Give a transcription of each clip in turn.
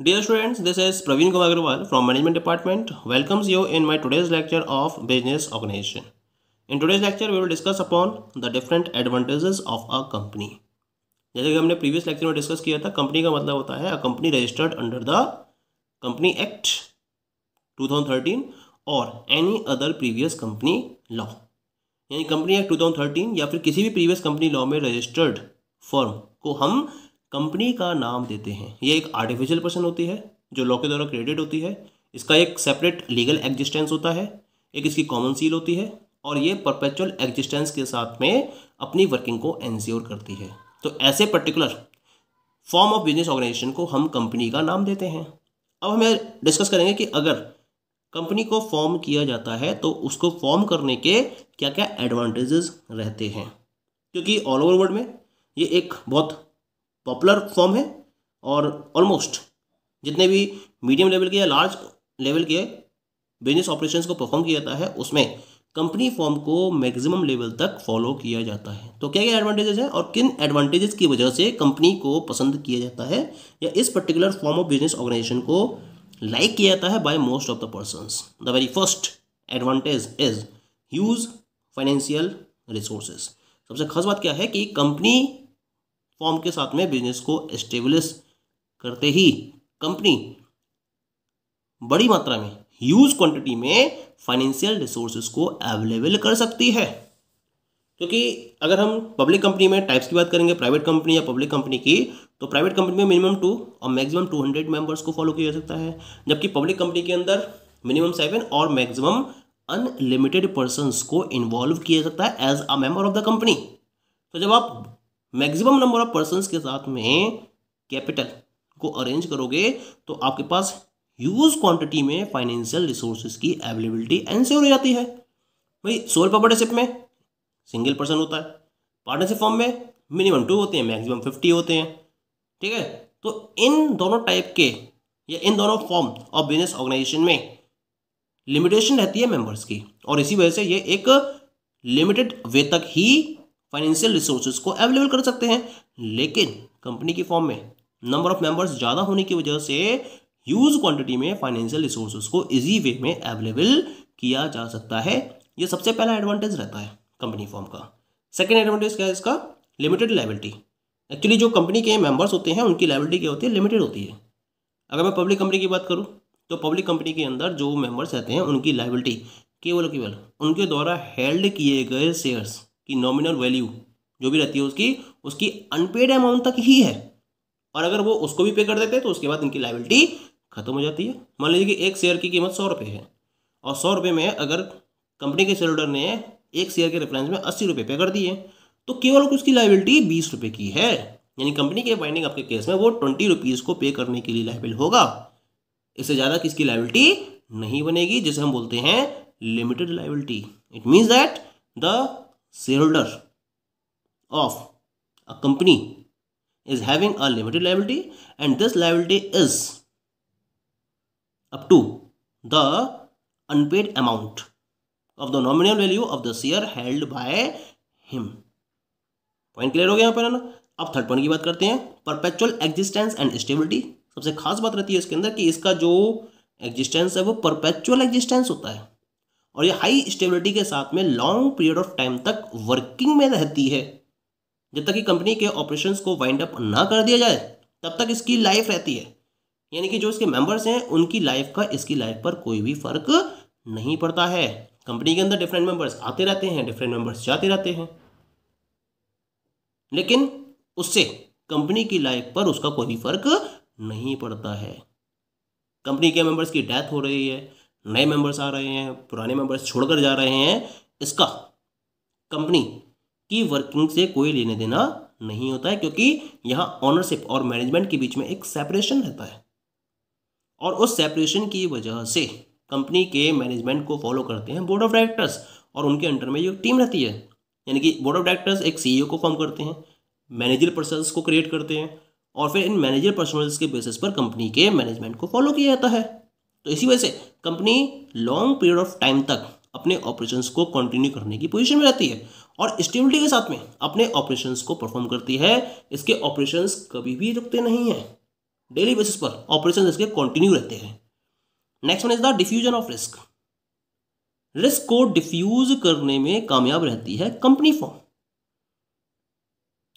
Dear students, this is Praveen Kumar Agarwal from Management Department welcomes you in my today's lecture of Business Organization. In today's lecture, we will discuss upon the different advantages of a company. जैसे कि हमने previous lecture में discuss किया था company का मतलब होता है a company registered under the Company Act 2013 or any other previous company law. यानी Company Act 2013 या फिर किसी भी previous company law में registered firm को हम कंपनी का नाम देते हैं ये एक आर्टिफिशियल पर्सन होती है जो लॉ के द्वारा क्रेडिट होती है इसका एक सेपरेट लीगल एग्जिस्टेंस होता है एक इसकी कॉमन सील होती है और ये परपेचुअल एग्जिस्टेंस के साथ में अपनी वर्किंग को एनश्योर करती है तो ऐसे particular form of business organisation को हम कंपनी का नाम देते हैं अब हमें डिस्कस करेंगे कि अगर कंपनी को फॉर्म किया जाता है तो उसको फॉर्म करने के क्या क्या एडवांटेजेस रहते हैं क्योंकि ऑल ओवर वर्ल्ड में ये एक बहुत पॉपुलर फॉर्म है और ऑलमोस्ट जितने भी मीडियम लेवल के या लार्ज लेवल के बिजनेस ऑपरेशंस को परफॉर्म किया जाता है उसमें कंपनी फॉर्म को मैक्सिमम लेवल तक फॉलो किया जाता है तो क्या क्या एडवांटेजेस हैं और किन एडवांटेजेस की वजह से कंपनी को पसंद किया जाता है या इस particular form of business organisation को लाइक किया जाता है by most of the persons the very first advantage is huge financial resources सबसे खास बात क्या है कि कंपनी फॉर्म के साथ में बिजनेस को एस्टेब्लिश करते ही कंपनी बड़ी मात्रा में ह्यूज क्वांटिटी में फाइनेंशियल रिसोर्सेज को अवेलेबल कर सकती है क्योंकि अगर हम पब्लिक कंपनी में टाइप्स की बात करेंगे प्राइवेट कंपनी या पब्लिक कंपनी की तो प्राइवेट कंपनी में मिनिमम टू और मैक्सिमम टू हंड्रेड मेंबर्स को फॉलो किया जा सकता है जबकि पब्लिक कंपनी के अंदर मिनिमम सेवन और मैक्सिमम अनलिमिटेड पर्सन को इन्वॉल्व किया जा सकता है as a member of the company तो जब आप मैक्सिमम नंबर ऑफ पर्सन के साथ में कैपिटल को अरेंज करोगे तो आपके पास यूज क्वांटिटी में फाइनेंशियल रिसोर्सेज की अवेलेबिलिटी एंश्योर हो जाती है भाई सोल प्रॉपर्टीशिप में सिंगल पर्सन होता है पार्टनरशिप फॉर्म में मिनिमम टू होते हैं मैक्सिमम फिफ्टी होते हैं ठीक है तो इन दोनों टाइप के या इन दोनों फॉर्म ऑफ बिजनेस ऑर्गेनाइजेशन में लिमिटेशन रहती है मेंबर्स की और इसी वजह से ये एक लिमिटेड वे तक ही फाइनेंशियल रिसोर्सेज को अवेलेबल कर सकते हैं लेकिन कंपनी की फॉर्म में नंबर ऑफ मेंबर्स ज़्यादा होने की वजह से ह्यूज क्वांटिटी में फाइनेंशियल रिसोर्सेज को इजी वे में अवेलेबल किया जा सकता है ये सबसे पहला एडवांटेज रहता है कंपनी फॉर्म का सेकेंड एडवांटेज क्या है इसका लिमिटेड लाइबिलिटी एक्चुअली जो कंपनी के मेंबर्स होते हैं उनकी लाइबिलिटी क्या होती है लिमिटेड होती है अगर मैं पब्लिक कंपनी की बात करूँ तो पब्लिक कंपनी के अंदर जो मेंबर्स रहते हैं उनकी लाइबिलिटी केवल केवल उनके द्वारा हेल्ड किए गए शेयर्स कि नॉमिनल वैल्यू जो भी रहती है उसकी उसकी अनपेड अमाउंट तक ही है और अगर वो उसको भी पे कर देते हैं तो उसके बाद इनकी लाइबिलिटी खत्म हो जाती है मान लीजिए कि एक शेयर की कीमत सौ रुपये है और सौ रुपये में अगर कंपनी के शेयर होल्डर ने एक शेयर के रेफरेंस में अस्सी रुपये पे कर दिए तो केवल उसकी लाइबिलिटी बीस रुपये की है यानी कंपनी के बाइंडिंग आपके केस में वो ट्वेंटी रुपीज़ को पे करने के लिए लाइबिल होगा इससे ज़्यादा किसकी लाइबिलिटी नहीं बनेगी जिसे हम बोलते हैं limited liability it means that the shareholder of a company is having a limited liability and this liability is up to the unpaid amount of the nominal value of the share held by him point clear हो गया यहां पर ना अब third point की बात करते हैं परपेचुअल एग्जिस्टेंस एंड स्टेबिलिटी सबसे खास बात रहती है इसके अंदर कि इसका जो एग्जिस्टेंस है वो परपेचुअल एग्जिस्टेंस होता है और ये हाई स्टेबिलिटी के साथ में लॉन्ग पीरियड ऑफ टाइम तक वर्किंग में रहती है जब तक कि कंपनी के ऑपरेशन को वाइंड अप ना कर दिया जाए तब तक इसकी लाइफ रहती है यानी कि जो इसके मेंबर्स हैं उनकी लाइफ का इसकी लाइफ पर कोई भी फर्क नहीं पड़ता है कंपनी के अंदर डिफरेंट मेंबर्स आते रहते हैं डिफरेंट मेंबर्स जाते रहते हैं लेकिन उससे कंपनी की लाइफ पर उसका कोई भी फर्क नहीं पड़ता है कंपनी के मेंबर्स की डेथ हो रही है नए मेंबर्स आ रहे हैं पुराने मेंबर्स छोड़कर जा रहे हैं इसका कंपनी की वर्किंग से कोई लेने देना नहीं होता है क्योंकि यहाँ ऑनरशिप और मैनेजमेंट के बीच में एक सेपरेशन रहता है और उस सेपरेशन की वजह से कंपनी के मैनेजमेंट को फॉलो करते हैं बोर्ड ऑफ डायरेक्टर्स और उनके अंडर में जो टीम रहती है यानी कि बोर्ड ऑफ डायरेक्टर्स एक सीईओ e को फॉर्म करते हैं मैनेजर पर्सनल्स को क्रिएट करते हैं और फिर इन मैनेजर पर्सनल्स के बेसिस पर कंपनी के मैनेजमेंट को फॉलो किया जाता है तो इसी वजह से company long period of time तक अपने ऑपरेशंस को कंटिन्यू करने की पोजीशन में रहती है और स्टेबिलिटी के साथ में अपने ऑपरेशंस को परफॉर्म करती है इसके ऑपरेशंस कभी भी रुकते नहीं हैं डेली बेसिस पर ऑपरेशंस इसके कंटिन्यू रहते हैं next one is the diffusion of risk risk को डिफ्यूज करने में कामयाब रहती है कंपनी फॉर्म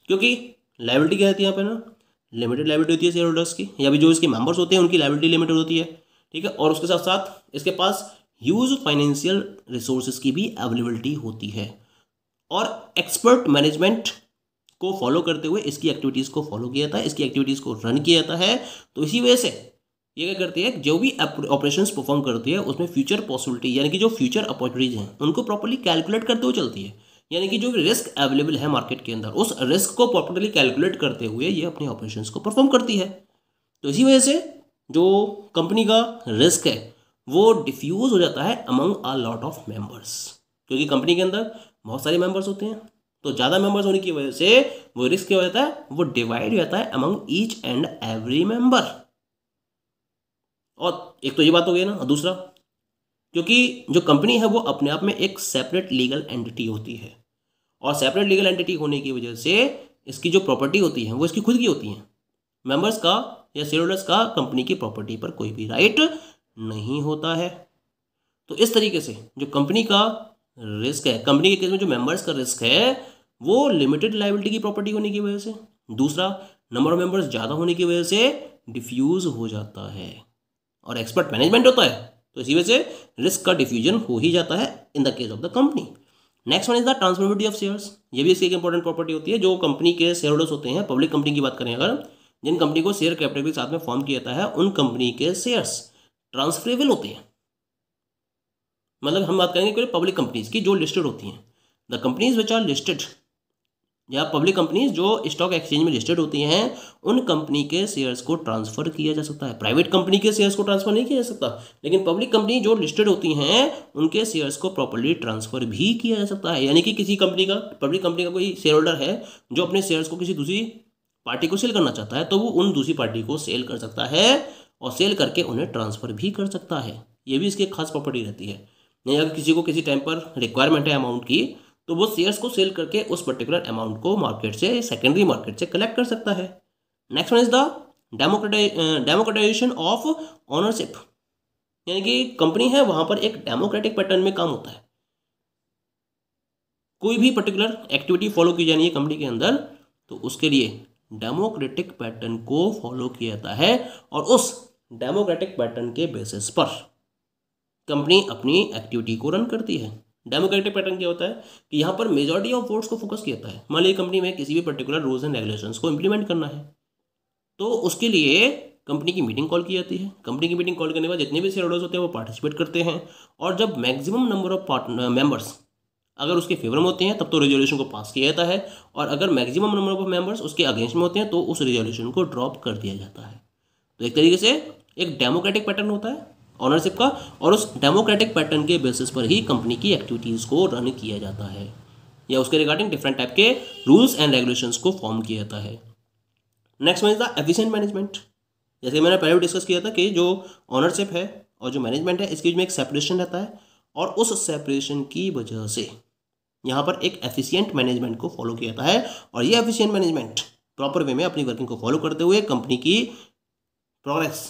क्योंकि लाइबिलिटी क्या रहती है यहाँ पे ना लिमिटेड लाइबिलिटी होती है शेयर होल्डर्स की या भी जो इसके मेंबर्स होते हैं उनकी लाइबिलिटी लिमिटेड होती है ठीक है और उसके साथ साथ इसके पास ह्यूज फाइनेंशियल रिसोर्सेज की भी अवेलेबिलिटी होती है और एक्सपर्ट मैनेजमेंट को फॉलो करते हुए इसकी एक्टिविटीज़ को फॉलो किया जाता है इसकी एक्टिविटीज़ को रन किया जाता है तो इसी वजह से ये क्या करती है जो भी ऑपरेशन परफॉर्म करती है उसमें फ्यूचर पॉसिबिलिटी यानी कि जो फ्यूचर अपॉर्चुनिटीज़ हैं उनको प्रॉपरली कैलकुलेट करते हुए चलती है यानी कि जो भी रिस्क अवेलेबल है मार्केट के अंदर उस रिस्क को प्रॉपरली कैलकुलेट करते हुए ये अपने ऑपरेशन को परफॉर्म करती है तो इसी वजह से जो कंपनी का रिस्क है वो डिफ्यूज़ हो जाता है among a lot of members क्योंकि कंपनी के अंदर बहुत सारे मेंबर्स होते हैं तो ज़्यादा मेंबर्स होने की वजह से वो रिस्क क्या हो जाता है वो डिवाइड हो जाता है among each and every member और एक तो ये बात हो गई ना और दूसरा क्योंकि जो कंपनी है वो अपने आप में एक सेपरेट लीगल एंटिटी होती है और सेपरेट लीगल एंटिटी होने की वजह से इसकी जो प्रॉपर्टी होती है वो इसकी खुद की होती है मेंबर्स का या शेयर होल्डर्स का कंपनी की प्रॉपर्टी पर कोई भी राइट नहीं होता है तो इस तरीके से जो कंपनी का रिस्क है कंपनी के केस में जो मेंबर्स का रिस्क है वो लिमिटेड लाइबिलिटी की प्रॉपर्टी होने की वजह से दूसरा नंबर ऑफ मेंबर्स ज़्यादा होने की वजह से डिफ्यूज़ हो जाता है और एक्सपर्ट मैनेजमेंट होता है तो इसी वजह से रिस्क का डिफ्यूजन हो ही जाता है in the case of the company next one is the transferability of shares ये भी इसकी एक इंपॉर्टेंट प्रॉपर्टी होती है जो कंपनी के शेयर होल्डर्स होते हैं पब्लिक कंपनी की बात करें अगर जिन कंपनी को शेयर कैपिटल के साथ में फॉर्म किया जाता है उन कंपनी के शेयर्स ट्रांसफरेबल होते हैं मतलब हम बात करेंगे पब्लिक कंपनीज की जो लिस्टेड होती हैं the companies which are listed या पब्लिक कंपनीज जो स्टॉक एक्सचेंज में लिस्टेड होती हैं उन कंपनी के शेयर्स को ट्रांसफर किया जा सकता है प्राइवेट कंपनी के शेयर्स को ट्रांसफर नहीं किया जा सकता लेकिन पब्लिक कंपनी जो लिस्टेड होती हैं उनके शेयर्स को प्रॉपर्ली ट्रांसफर भी किया जा सकता है यानी कि किसी कंपनी का पब्लिक कंपनी का कोई शेयर होल्डर है जो अपने शेयर्स को किसी दूसरी पार्टी को सेल करना चाहता है तो वो उन दूसरी पार्टी को सेल कर सकता है और सेल करके उन्हें ट्रांसफ़र भी कर सकता है ये भी इसकी खास प्रॉपर्टी रहती है नहीं अगर किसी को किसी टाइम पर रिक्वायरमेंट है अमाउंट की तो वो शेयर्स को सेल करके उस पर्टिकुलर अमाउंट को मार्केट से सेकेंडरी मार्केट से कलेक्ट कर सकता है next one is the democratization of ownership यानी कि कंपनी है वहां पर एक डेमोक्रेटिक पैटर्न में काम होता है कोई भी पर्टिकुलर एक्टिविटी फॉलो की जानी है कंपनी के अंदर तो उसके लिए डेमोक्रेटिक पैटर्न को फॉलो किया जाता है और उस डेमोक्रेटिक पैटर्न के बेसिस पर कंपनी अपनी एक्टिविटी को रन करती है डेमोक्रेटिक पैटर्न क्या होता है कि यहाँ पर मेजोरिटी ऑफ वोट्स को फोकस किया जाता है मान लीजिए कंपनी में किसी भी पर्टिकुलर रूल्स एंड रेगुलेशंस को इम्प्लीमेंट करना है तो उसके लिए कंपनी की मीटिंग कॉल की जाती है कंपनी की मीटिंग कॉल करने के बाद जितने भी शेयर होल्डर्स होते हैं वो पार्टिसिपेट करते हैं और जब maximum number of part members अगर उसके फेवर में होते हैं तब तो रेजोल्यूशन को पास किया जाता है और अगर मैक्सिमम नंबर ऑफ मेंबर्स उसके अगेंस्ट में होते हैं तो उस रेजोल्यूशन को ड्रॉप कर दिया जाता है तो एक तरीके से एक डेमोक्रेटिक पैटर्न होता है ऑनरशिप का और उस डेमोक्रेटिक पैटर्न के बेसिस पर ही कंपनी की एक्टिविटीज़ को रन किया जाता है या उसके रिगार्डिंग डिफरेंट टाइप के रूल्स एंड रेगुलेशंस को फॉर्म किया जाता है next one is the efficient management जैसे मैंने पहले भी डिस्कस किया था कि जो ऑनरशिप है और जो मैनेजमेंट है इसके बीच में एक सेपरेशन रहता है और उस सेपरेशन की वजह से यहाँ पर एक एफिशिएंट मैनेजमेंट को फॉलो किया जाता है और ये एफिशिएंट मैनेजमेंट प्रॉपर वे में अपनी वर्किंग को फॉलो करते हुए कंपनी की प्रोग्रेस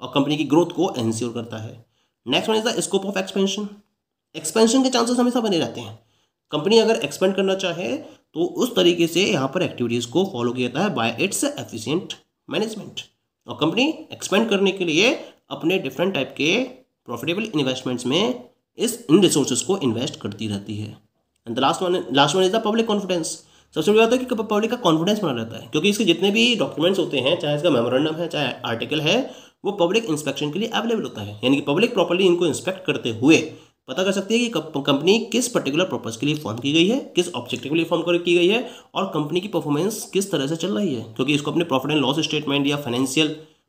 और कंपनी की ग्रोथ को एंश्योर करता है next one is the scope of expansion expansion के चांसेस हमेशा बने रहते हैं कंपनी अगर एक्सपेंड करना चाहे तो उस तरीके से यहाँ पर एक्टिविटीज़ को फॉलो किया जाता है बाय इट्स एफिशियंट मैनेजमेंट और कंपनी एक्सपेंड करने के लिए अपने डिफरेंट टाइप के प्रॉफिटेबल इन्वेस्टमेंट्स में इस इन रिसोर्सेज को इन्वेस्ट करती रहती है and the last one last one is the public confidence सबसे बड़ी बात है कि पब्लिक का कॉन्फिडेंस बना रहता है क्योंकि इसके जितने भी डॉक्यूमेंट्स होते हैं चाहे इसका मेमोरेंडम है चाहे आर्टिकल है वो पब्लिक इंस्पेक्शन के लिए अवेलेबल होता है यानी कि पब्लिक प्रॉपर्ली इनको इंस्पेक्ट करते हुए पता कर सकती है कि कंपनी किस पर्टिकुलर पर्पज़ के लिए फॉर्म की गई है किस ऑब्जेक्टिव के लिए फॉर्म की गई है और कंपनी की परफॉर्मेंस किस तरह से चल रही है क्योंकि इसको अपने प्रॉफिट एंड लॉस स्टेटमेंट या फाइनेंशियल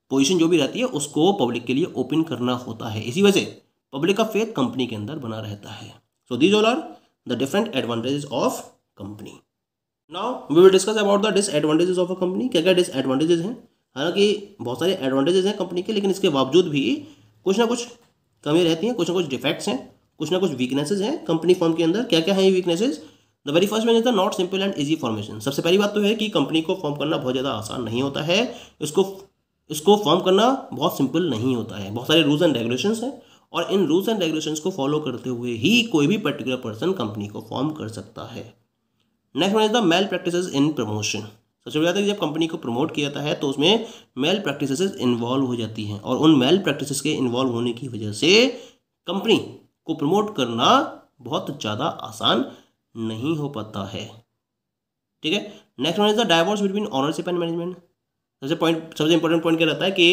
पोजिशन जो भी रहती है उसको पब्लिक के लिए ओपन करना होता है इसी वजह से पब्लिक का फेथ कंपनी के अंदर बना रहता है so these all are the different advantages of company. Now we will discuss about the disadvantages of a company क्या क्या डिसएडवांटेजेस हैं हालांकि बहुत सारे एडवांटेजेस हैं कंपनी के लेकिन इसके बावजूद भी कुछ ना कुछ कमी रहती हैं कुछ ना कुछ डिफेक्ट्स हैं कुछ ना कुछ वीकनेसेज हैं कंपनी फॉर्म के अंदर क्या क्या है ये weaknesses the very first main is the not simple and easy formation सबसे पहली बात तो है कि कंपनी को फॉर्म करना बहुत ज़्यादा आसान नहीं होता है इसको इसको फॉर्म करना बहुत सिंपल नहीं होता है बहुत सारे रूल्स एंड रेगुलेशंस हैं और इन रूल्स एंड रेगुलेशंस को फॉलो करते हुए ही कोई भी पर्टिकुलर पर्सन कंपनी को फॉर्म कर सकता है next one is the malpractice in promotion सबसे बात है कि जब कंपनी को प्रमोट किया जाता है तो उसमें मेल प्रैक्टिस इन्वॉल्व हो जाती हैं और उन मेल प्रैक्टिस के इन्वॉल्व होने की वजह से कंपनी को प्रमोट करना बहुत ज़्यादा आसान नहीं हो पाता है ठीक है next one is the divorce between ownership and management सबसे पॉइंट सबसे इंपॉर्टेंट पॉइंट क्या रहता है कि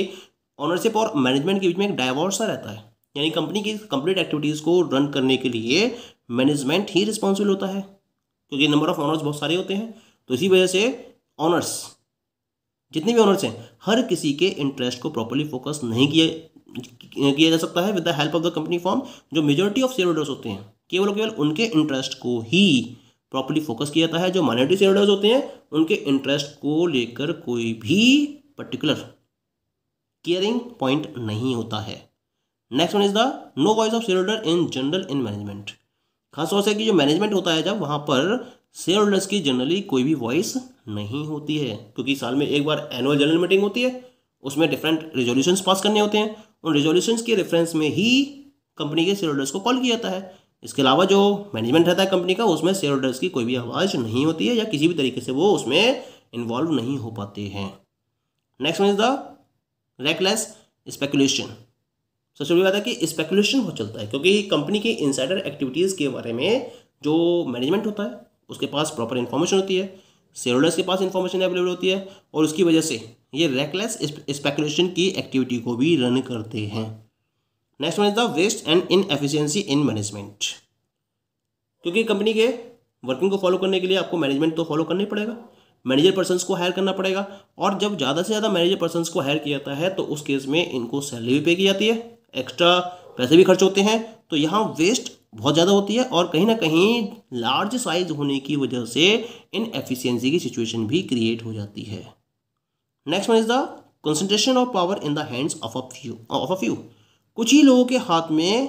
ऑनरशिप और मैनेजमेंट के बीच में एक डाइवोर्स रहता है यानी कंपनी की कंप्लीट एक्टिविटीज़ को रन करने के लिए मैनेजमेंट ही रिस्पॉन्सिबल होता है क्योंकि नंबर ऑफ ऑनर्स बहुत सारे होते हैं तो इसी वजह से ऑनर्स जितने भी ऑनर्स हैं हर किसी के इंटरेस्ट को प्रॉपरली फोकस नहीं किया किया जा सकता है with the help of the company form जो मेजोरिटी ऑफ शेयर होल्डर्स होते हैं केवल केवल उनके इंटरेस्ट को ही प्रॉपरली फोकस किया जाता है जो माइनॉरिटी शेयर होल्डर्स होते हैं उनके इंटरेस्ट को लेकर कोई भी पर्टिकुलर केयरिंग पॉइंट नहीं होता है next one is the no voice of share holder in general in management खास तौर से कि जो मैनेजमेंट होता है जब वहाँ पर शेयर होल्डर्स की जनरली कोई भी वॉइस नहीं होती है क्योंकि साल में एक बार एनुअल जनरल मीटिंग होती है उसमें डिफरेंट रेजोल्यूशन पास करने होते हैं उन रेजोल्यूशन के रेफरेंस में ही कंपनी के शेयर होल्डर्स को कॉल किया जाता है इसके अलावा जो मैनेजमेंट रहता है कंपनी का उसमें शेयर होल्डर्स की कोई भी आवाज़ नहीं होती है या किसी भी तरीके से वो उसमें इन्वॉल्व नहीं हो पाते हैं next one is the reckless speculation सबसे बड़ी बात है कि स्पेकुलेशन बहुत चलता है क्योंकि कंपनी की इंसाइडर एक्टिविटीज़ के बारे में जो मैनेजमेंट होता है उसके पास प्रॉपर इन्फॉर्मेशन होती है शेयर होल्डर्स के पास इन्फॉर्मेशन अवेलेबल होती है और उसकी वजह से ये रेकलेस स्पेकुलेशन की एक्टिविटी को भी रन करते हैं next one is the waste and inefficiency in management क्योंकि कंपनी के वर्किंग को फॉलो करने के लिए आपको मैनेजमेंट तो फॉलो करना ही पड़ेगा मैनेजर पर्सनस को हायर करना पड़ेगा और जब ज़्यादा से ज़्यादा मैनेजर पर्सनस को हायर किया जाता है तो उस केस में इनको सैलरी भी पे की जाती है एक्स्ट्रा पैसे भी खर्च होते हैं तो यहाँ वेस्ट बहुत ज़्यादा होती है और कहीं ना कहीं लार्ज साइज होने की वजह से इन एफिशियंसी की सिचुएशन भी क्रिएट हो जाती है next one is the concentration of power in the hands of a few of a few कुछ ही लोगों के हाथ में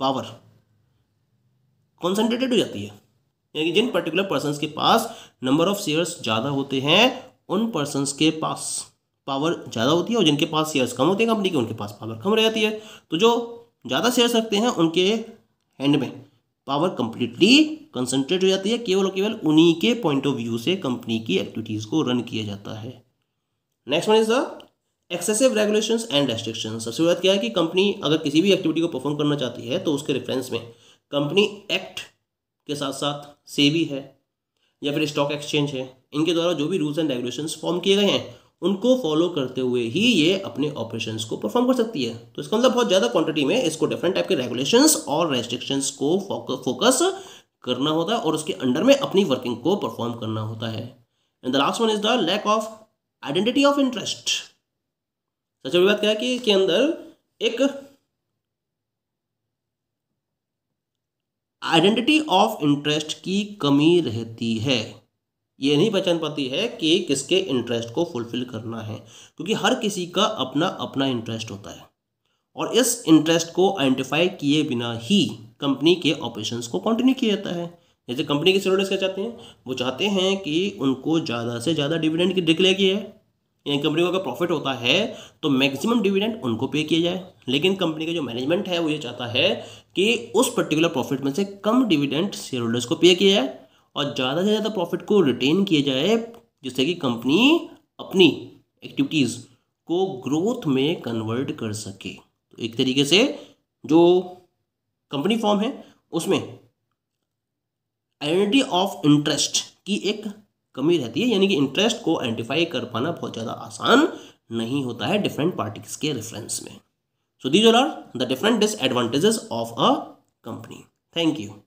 पावर कॉन्सेंट्रेटेड हो जाती है यानी जिन पर्टिकुलर पर्सन के पास नंबर ऑफ शेयर्स ज़्यादा होते हैं उन पर्सनस के पास पावर ज़्यादा होती है और जिनके पास शेयर्स कम होते हैं कंपनी के उनके पास पावर कम रह जाती है तो जो ज़्यादा शेयर्स रखते हैं उनके हैंड में पावर कंप्लीटली कंसंट्रेट हो जाती है केवल और केवल उन्हीं के पॉइंट ऑफ व्यू से कंपनी की एक्टिविटीज़ को रन किया जाता है next one is the excessive regulation and restriction सबसे बात क्या है कि कंपनी अगर किसी भी एक्टिविटी को परफॉर्म करना चाहती है तो उसके रेफरेंस में कंपनी एक्ट के साथ साथ सेवी है या फिर स्टॉक एक्सचेंज है इनके द्वारा जो भी रूल्स एंड रेगुलेशन फॉर्म किए गए हैं उनको फॉलो करते हुए ही ये अपने ऑपरेशन को परफॉर्म कर सकती है तो इसका मतलब बहुत ज़्यादा क्वांटिटी में इसको डिफरेंट टाइप के रेगुलेशंस और रेस्ट्रिक्शंस को फोकस करना होता है और उसके अंडर में अपनी वर्किंग को परफॉर्म करना होता है and the last one is the lack of identity of interest सच बड़ी बात क्या है कि इसके अंदर एक आइडेंटिटी ऑफ इंटरेस्ट की कमी रहती है ये नहीं पहचान पाती है कि किसके इंटरेस्ट को फुलफिल करना है क्योंकि हर किसी का अपना अपना इंटरेस्ट होता है और इस इंटरेस्ट को आइडेंटिफाई किए बिना ही कंपनी के ऑपरेशंस को कंटिन्यू किया जाता है जैसे कंपनी के शेयर क्या चाहते हैं वो चाहते हैं कि उनको ज़्यादा से ज़्यादा डिविडेंड डिक्लेयर किया जाए यानी कंपनी को अगर प्रॉफिट होता है तो मैक्सिमम डिविडेंड उनको पे किया जाए लेकिन कंपनी का जो मैनेजमेंट है वो ये चाहता है कि उस पर्टिकुलर प्रॉफिट में से कम डिविडेंड शेयर होल्डर्स को पे किया जाए और ज़्यादा से ज़्यादा प्रॉफिट को रिटेन किया जाए जिससे कि कंपनी अपनी एक्टिविटीज़ को ग्रोथ में कन्वर्ट कर सके तो एक तरीके से जो कंपनी फॉर्म है उसमें आइडेंटिटी ऑफ इंटरेस्ट की एक कमी रहती है यानी कि इंटरेस्ट को आइडेंटिफाई कर पाना बहुत ज़्यादा आसान नहीं होता है डिफरेंट पार्टीज के रेफरेंस में so these are the different disadvantages of a company thank you